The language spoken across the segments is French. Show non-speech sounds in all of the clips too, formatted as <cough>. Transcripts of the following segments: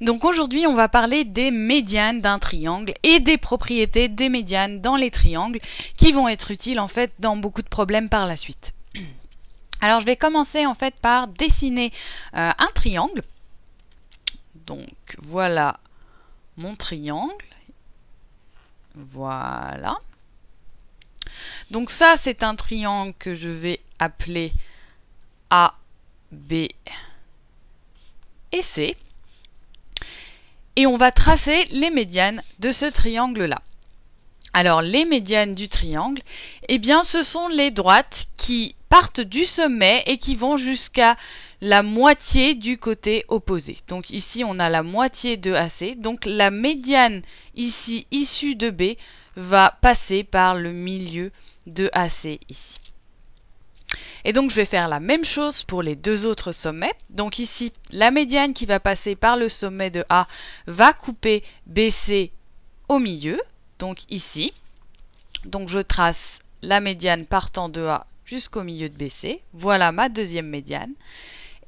Donc aujourd'hui, on va parler des médianes d'un triangle et des propriétés des médianes dans les triangles qui vont être utiles en fait dans beaucoup de problèmes par la suite. <clears throat> Alors je vais commencer en fait par dessiner euh, un triangle. Donc voilà mon triangle. Voilà. Donc ça, c'est un triangle que je vais appeler A, B et C et on va tracer les médianes de ce triangle-là. Alors les médianes du triangle, eh bien ce sont les droites qui partent du sommet et qui vont jusqu'à la moitié du côté opposé. Donc ici on a la moitié de AC, donc la médiane ici issue de B va passer par le milieu de AC ici. Et donc je vais faire la même chose pour les deux autres sommets. Donc ici, la médiane qui va passer par le sommet de A va couper BC au milieu, donc ici. Donc je trace la médiane partant de A jusqu'au milieu de BC. Voilà ma deuxième médiane.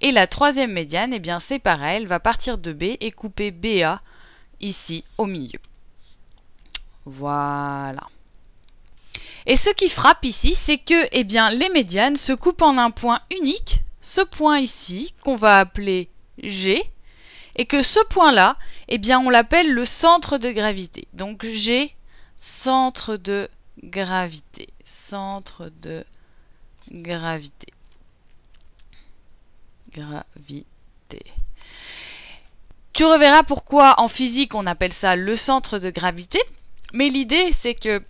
Et la troisième médiane, eh bien c'est pareil, elle va partir de B et couper BA ici au milieu. Voilà. Et ce qui frappe ici, c'est que eh bien, les médianes se coupent en un point unique, ce point ici, qu'on va appeler G, et que ce point-là, eh bien, on l'appelle le centre de gravité. Donc G, centre de gravité, centre de gravité, gravité. Tu reverras pourquoi en physique on appelle ça le centre de gravité, mais l'idée c'est que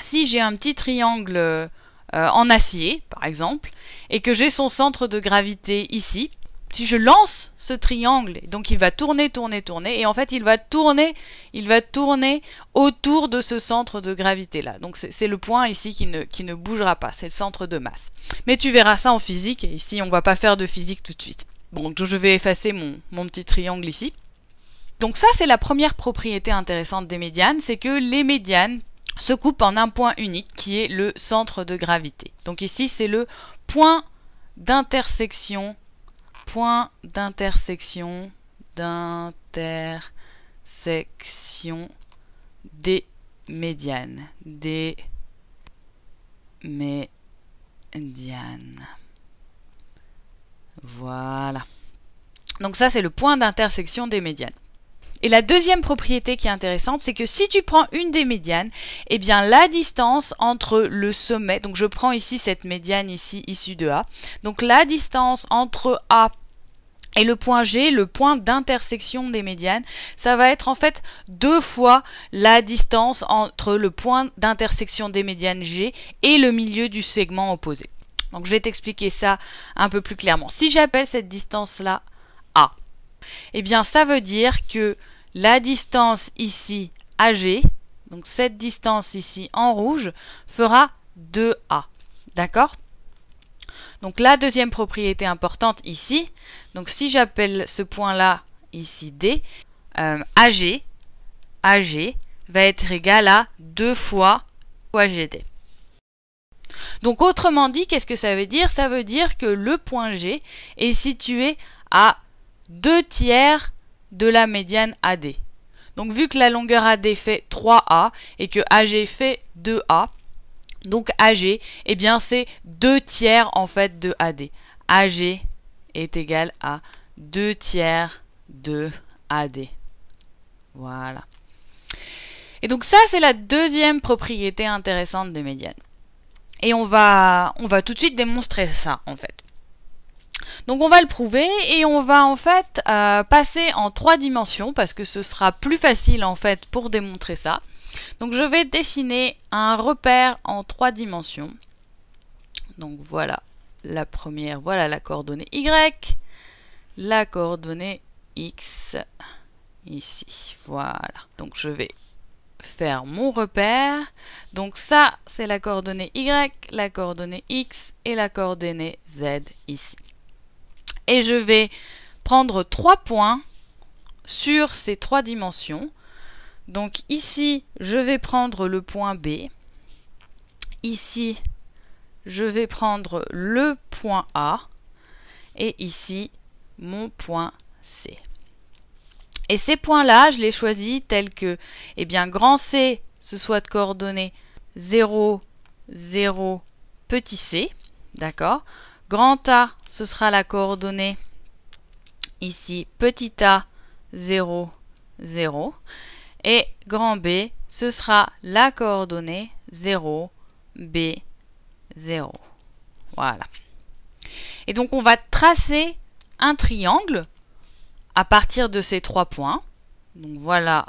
si j'ai un petit triangle euh, en acier, par exemple, et que j'ai son centre de gravité ici, si je lance ce triangle, donc il va tourner, tourner, tourner, et en fait il va tourner, il va tourner autour de ce centre de gravité là. Donc c'est le point ici qui ne, bougera pas, c'est le centre de masse. Mais tu verras ça en physique, et ici on ne va pas faire de physique tout de suite. Bon, donc je vais effacer mon, mon petit triangle ici. Donc ça c'est la première propriété intéressante des médianes, c'est que les médianes se coupe en un point unique qui est le centre de gravité. Donc ici, c'est le point d'intersection, point d'intersection, d'intersection des médianes, des médianes. Voilà. Donc ça, c'est le point d'intersection des médianes. Et la deuxième propriété qui est intéressante, c'est que si tu prends une des médianes, eh bien la distance entre le sommet, donc je prends ici cette médiane ici issue de A, donc la distance entre A et le point G, le point d'intersection des médianes, ça va être en fait deux fois la distance entre le point d'intersection des médianes G et le milieu du segment opposé. Donc je vais t'expliquer ça un peu plus clairement. Si j'appelle cette distance-là A, eh bien, ça veut dire que la distance ici AG, donc cette distance ici en rouge, fera 2A. D'accord Donc la deuxième propriété importante ici, donc si j'appelle ce point-là ici D, euh, AG, AG va être égal à 2 fois AGD. Donc autrement dit, qu'est-ce que ça veut dire Ça veut dire que le point G est situé à 2 tiers de la médiane AD. Donc vu que la longueur AD fait 3A et que AG fait 2A, donc AG, eh bien c'est 2 tiers en fait de AD. AG est égal à 2 tiers de AD. Voilà. Et donc ça, c'est la deuxième propriété intéressante des médianes. Et on va, on va tout de suite démontrer ça, en fait. Donc on va le prouver et on va en fait euh, passer en trois dimensions parce que ce sera plus facile en fait pour démontrer ça. Donc je vais dessiner un repère en trois dimensions. Donc voilà la première, voilà la coordonnée Y, la coordonnée X ici. Voilà. Donc je vais faire mon repère. Donc ça, c'est la coordonnée Y, la coordonnée X et la coordonnée Z ici et je vais prendre trois points sur ces trois dimensions. Donc ici, je vais prendre le point B. Ici, je vais prendre le point A. Et ici, mon point C. Et ces points-là, je les choisis tels que eh bien, grand C, ce soit de coordonnées 0, 0, petit c. D'accord Grand A, ce sera la coordonnée ici, petit a, 0, 0. Et grand B, ce sera la coordonnée 0, B, 0. Voilà. Et donc on va tracer un triangle à partir de ces trois points. Donc voilà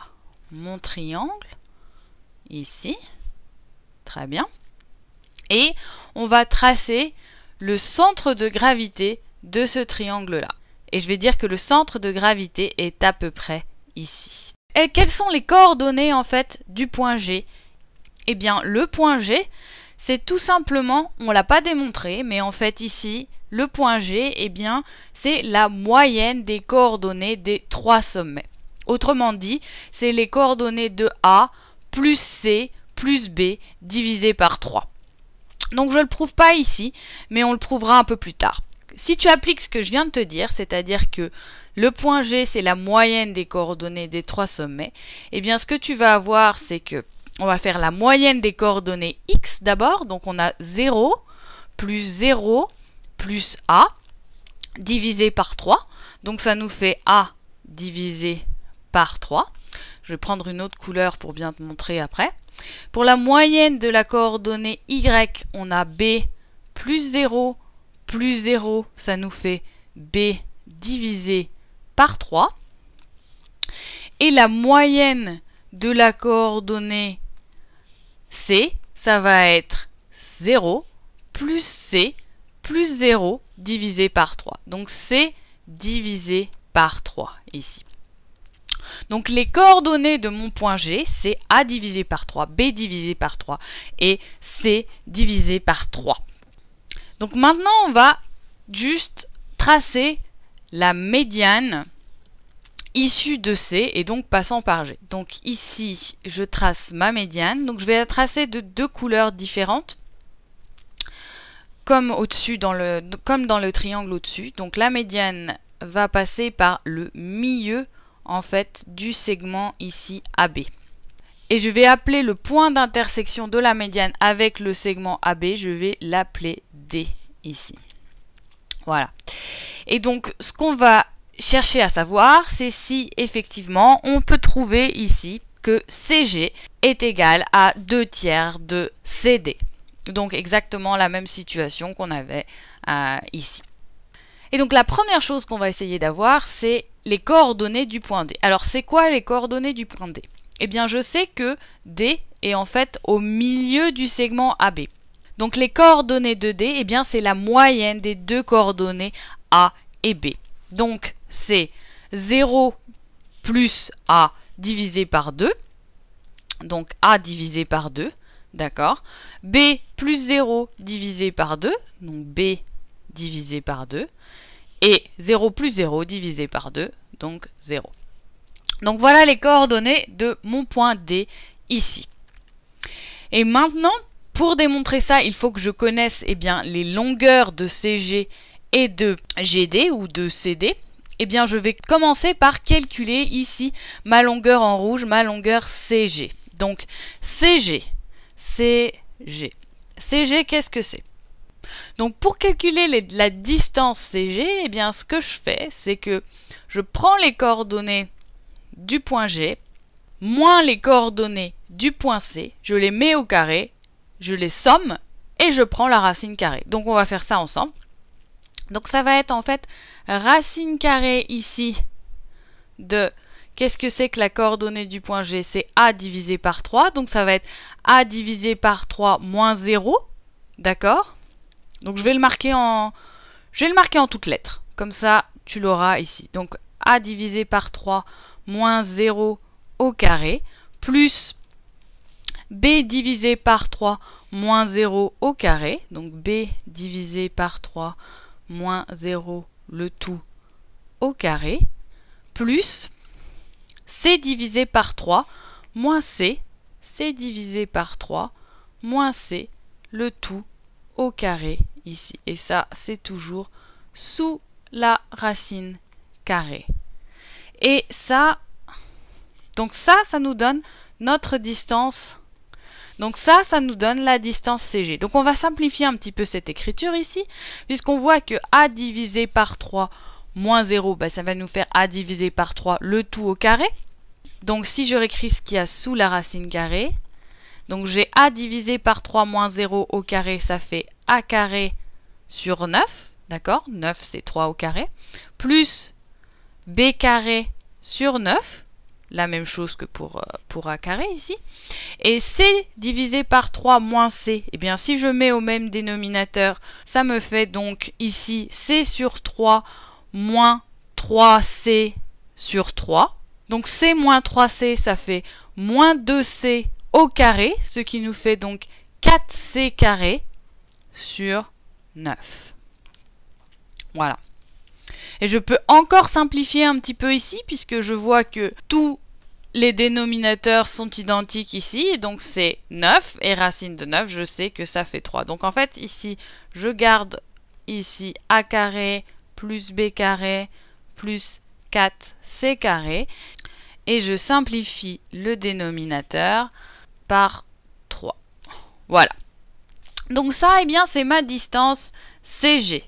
mon triangle, ici. Très bien. Et on va tracer le centre de gravité de ce triangle-là. Et je vais dire que le centre de gravité est à peu près ici. Et quelles sont les coordonnées en fait du point G Eh bien le point G, c'est tout simplement, on ne l'a pas démontré, mais en fait ici, le point G, eh bien c'est la moyenne des coordonnées des trois sommets. Autrement dit, c'est les coordonnées de A plus C plus B divisé par 3. Donc je ne le prouve pas ici, mais on le prouvera un peu plus tard. Si tu appliques ce que je viens de te dire, c'est-à-dire que le point G, c'est la moyenne des coordonnées des trois sommets, eh bien ce que tu vas avoir, c'est que on va faire la moyenne des coordonnées x d'abord, donc on a 0 plus 0 plus a divisé par 3, donc ça nous fait a divisé par 3. Je vais prendre une autre couleur pour bien te montrer après. Pour la moyenne de la coordonnée y, on a b plus 0 plus 0, ça nous fait b divisé par 3. Et la moyenne de la coordonnée c, ça va être 0 plus c plus 0 divisé par 3. Donc c divisé par 3 ici. Donc les coordonnées de mon point G, c'est A divisé par 3, B divisé par 3 et C divisé par 3. Donc maintenant, on va juste tracer la médiane issue de C et donc passant par G. Donc ici, je trace ma médiane. Donc je vais la tracer de deux couleurs différentes, comme, au-dessus dans le, comme dans le triangle au-dessus. Donc la médiane va passer par le milieu en fait du segment ici AB. Et je vais appeler le point d'intersection de la médiane avec le segment AB, je vais l'appeler D ici. Voilà. Et donc ce qu'on va chercher à savoir, c'est si effectivement on peut trouver ici que CG est égal à 2 tiers de CD. Donc exactement la même situation qu'on avait euh, ici. Et donc la première chose qu'on va essayer d'avoir, c'est les coordonnées du point D. Alors c'est quoi les coordonnées du point D Eh bien je sais que D est en fait au milieu du segment AB. Donc les coordonnées de D, eh bien c'est la moyenne des deux coordonnées A et B. Donc c'est 0 plus A divisé par 2. Donc A divisé par 2, d'accord B plus 0 divisé par 2, donc B divisé par 2. Et 0 plus 0 divisé par 2, donc 0. Donc voilà les coordonnées de mon point D ici. Et maintenant, pour démontrer ça, il faut que je connaisse eh bien, les longueurs de CG et de GD ou de CD. Eh bien, je vais commencer par calculer ici ma longueur en rouge, ma longueur CG. Donc, CG, CG. CG, qu'est-ce que c'est donc pour calculer la distance CG, eh bien ce que je fais, c'est que je prends les coordonnées du point G moins les coordonnées du point C, je les mets au carré, je les somme et je prends la racine carrée. Donc on va faire ça ensemble. Donc ça va être en fait racine carrée ici de Qu'est-ce que c'est que la coordonnée du point G C'est A divisé par 3, donc ça va être A divisé par 3 moins 0, d'accord donc je vais le marquer en, je vais le marquer en toutes lettres. Comme ça, tu l'auras ici. Donc a divisé par 3 moins 0 au carré plus b divisé par 3 moins 0 au carré. Donc b divisé par 3 moins 0 le tout au carré plus c divisé par 3 moins c, c divisé par 3 moins c le tout carré ici. Et ça, c'est toujours sous la racine carrée. Et ça, donc ça, ça nous donne notre distance. Donc ça, ça nous donne la distance CG. Donc on va simplifier un petit peu cette écriture ici, puisqu'on voit que A divisé par 3 moins 0, ben, ça va nous faire A divisé par 3, le tout au carré. Donc si je réécris ce qu'il y a sous la racine carrée, donc j'ai a divisé par 3 moins 0 au carré, ça fait a carré sur 9, d'accord 9 c'est 3 au carré, plus b carré sur 9, la même chose que euh, pour, a carré ici. Et c divisé par 3 moins c, et eh bien si je mets au même dénominateur, ça me fait donc ici c sur 3 moins 3c sur 3. Donc c moins 3c, ça fait moins 2c au carré, ce qui nous fait donc 4C carré sur 9. Voilà. Et je peux encore simplifier un petit peu ici, puisque je vois que tous les dénominateurs sont identiques ici, donc c'est 9, et racine de 9, je sais que ça fait 3. Donc en fait, ici, je garde ici a carré plus b carré plus 4c carré, et je simplifie le dénominateur par 3. Voilà. Donc ça, eh bien, c'est ma distance CG.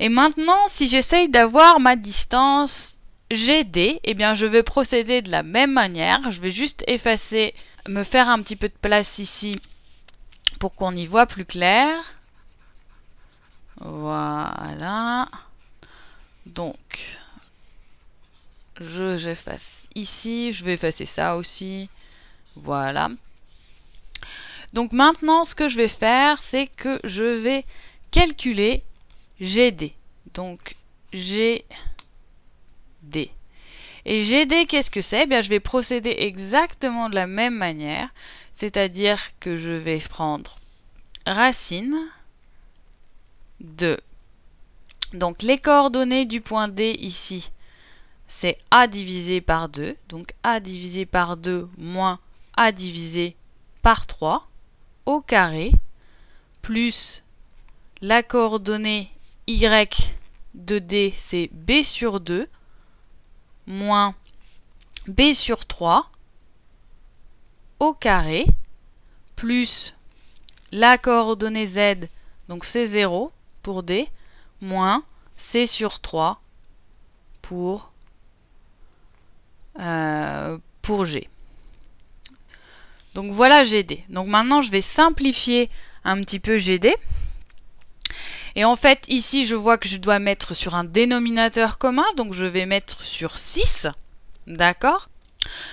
Et maintenant, si j'essaye d'avoir ma distance GD, eh bien, je vais procéder de la même manière. Je vais juste effacer, me faire un petit peu de place ici pour qu'on y voit plus clair. Voilà. Donc, je j'efface ici. Je vais effacer ça aussi. Voilà. Donc maintenant, ce que je vais faire, c'est que je vais calculer GD. Donc GD. Et GD, qu'est-ce que c'est eh bien, Je vais procéder exactement de la même manière, c'est-à-dire que je vais prendre racine de... Donc les coordonnées du point D ici, c'est A divisé par 2, donc A divisé par 2 moins A divisé par 3 au carré plus la coordonnée y de d, c'est b sur 2, moins b sur 3 au carré, plus la coordonnée z, donc c'est 0 pour d, moins c sur 3 pour, euh, pour g. Donc voilà GD. Donc maintenant, je vais simplifier un petit peu GD. Et en fait, ici, je vois que je dois mettre sur un dénominateur commun, donc je vais mettre sur 6. D'accord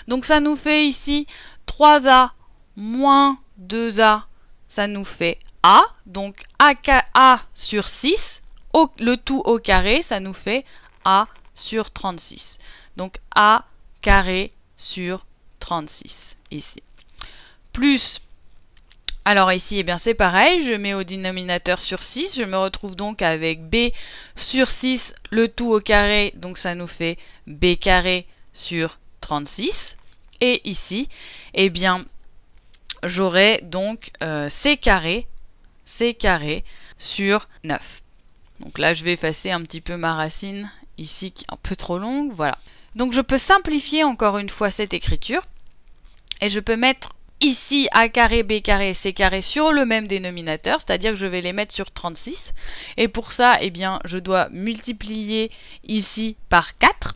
Donc ça nous fait ici 3A moins 2A, ça nous fait A. Donc A, sur 6, le tout au carré, ça nous fait A sur 36. Donc A carré sur 36, ici plus alors ici, eh bien c'est pareil, je mets au dénominateur sur 6, je me retrouve donc avec b sur 6, le tout au carré, donc ça nous fait b carré sur 36. Et ici, eh bien, j'aurai donc euh, c carré, c carré sur 9. Donc là, je vais effacer un petit peu ma racine ici qui est un peu trop longue, voilà. Donc je peux simplifier encore une fois cette écriture et je peux mettre ici A carré, B carré, C carré sur le même dénominateur, c'est-à-dire que je vais les mettre sur 36. Et pour ça, eh bien, je dois multiplier ici par 4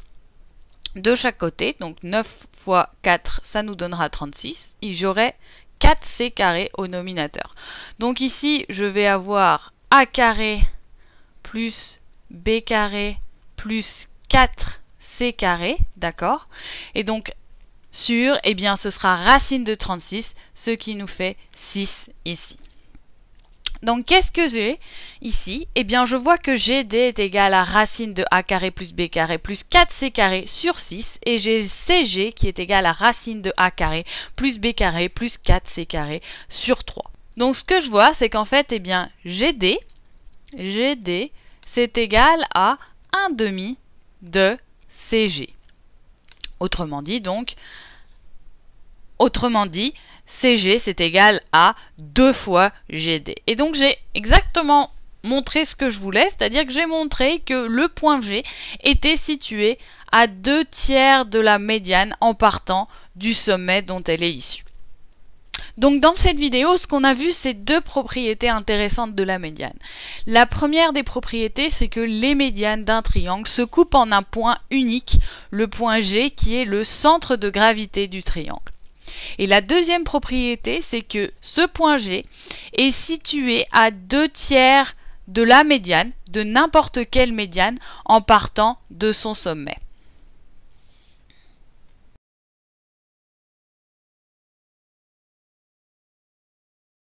de chaque côté. Donc 9 fois 4, ça nous donnera 36. Et j'aurai 4C carré au nominateur. Donc ici, je vais avoir A carré plus B carré plus 4C carré, d'accord Et donc sur, eh bien, ce sera racine de 36, ce qui nous fait 6 ici. Donc qu'est-ce que j'ai ici Eh bien je vois que GD est égal à racine de A carré plus B carré plus 4C carré sur 6 et j'ai CG qui est égal à racine de A carré plus B carré plus 4C carré sur 3. Donc ce que je vois c'est qu'en fait eh bien GD, GD c'est égal à 1 demi de CG. Autrement dit donc Autrement dit, CG c'est égal à 2 fois GD. Et donc j'ai exactement montré ce que je voulais, c'est-à-dire que j'ai montré que le point G était situé à 2 tiers de la médiane en partant du sommet dont elle est issue. Donc dans cette vidéo, ce qu'on a vu, c'est deux propriétés intéressantes de la médiane. La première des propriétés, c'est que les médianes d'un triangle se coupent en un point unique, le point G, qui est le centre de gravité du triangle. Et la deuxième propriété, c'est que ce point G est situé à deux tiers de la médiane, de n'importe quelle médiane, en partant de son sommet.